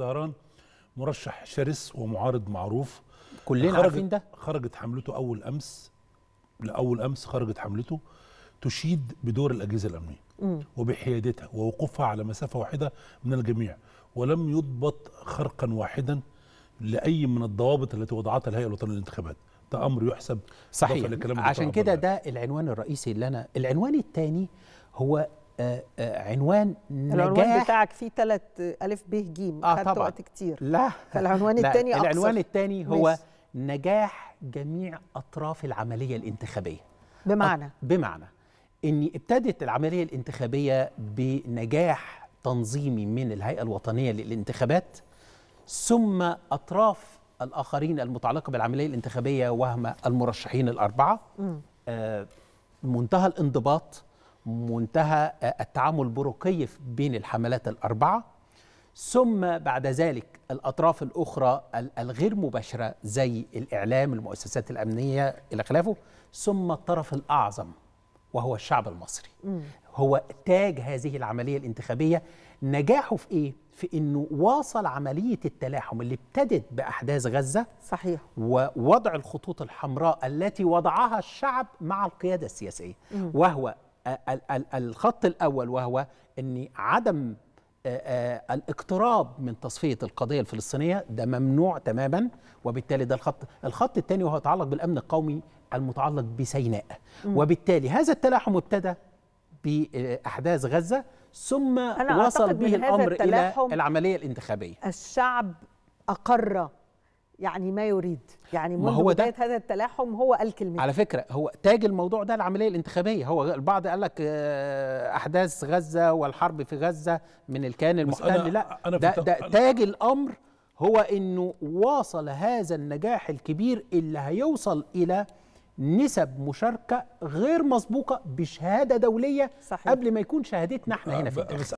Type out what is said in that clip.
زهران مرشح شرس ومعارض معروف كلنا عارفين ده خرجت حملته اول امس لاول امس خرجت حملته تشيد بدور الاجهزه الامنيه مم. وبحيادتها ووقوفها على مسافه واحده من الجميع ولم يضبط خرقا واحدا لاي من الضوابط التي وضعتها الهيئه الوطنيه للانتخابات ده امر يحسب صحيح عشان كده ده العنوان الرئيسي اللي انا العنوان الثاني هو آه، آه، عنوان نجاح العنوان بتاعك فيه ثلاث ألف ب ج آه طبعا وقت كتير لا فالعنوان الثاني العنوان الثاني هو مش. نجاح جميع أطراف العملية الانتخابية بمعنى بمعنى إن ابتدت العملية الانتخابية بنجاح تنظيمي من الهيئة الوطنية للانتخابات ثم أطراف الآخرين المتعلقة بالعملية الانتخابية وهم المرشحين الأربعة آه منتهى الانضباط منتهى التعامل البروقي بين الحملات الأربعة ثم بعد ذلك الأطراف الأخرى الغير مباشرة زي الإعلام المؤسسات الأمنية إلى خلافه ثم الطرف الأعظم وهو الشعب المصري هو تاج هذه العملية الانتخابية نجاحه في إيه؟ في أنه واصل عملية التلاحم اللي ابتدت بأحداث غزة صحيح ووضع الخطوط الحمراء التي وضعها الشعب مع القيادة السياسية مم. وهو آه، الخط الأول وهو أن عدم آه، آه، الاقتراب من تصفية القضية الفلسطينية ده ممنوع تماما وبالتالي ده الخط الخط الثاني وهو يتعلق بالأمن القومي المتعلق بسيناء وبالتالي هذا التلاحم ابتدى بأحداث غزة ثم وصل به الأمر إلى العملية الانتخابية الشعب أقر يعني ما يريد يعني منذ هو بدايه هذا التلاحم هو قال كلمه على فكره هو تاج الموضوع ده العمليه الانتخابيه هو البعض قال لك آه، احداث غزه والحرب في غزه من الكيان المحتل أنا لا أنا ده, ده تاج الامر هو انه واصل هذا النجاح الكبير اللي هيوصل الى نسب مشاركه غير مسبوقه بشهاده دوليه صحيح. قبل ما يكون شهادتنا احنا هنا في آه، الداخل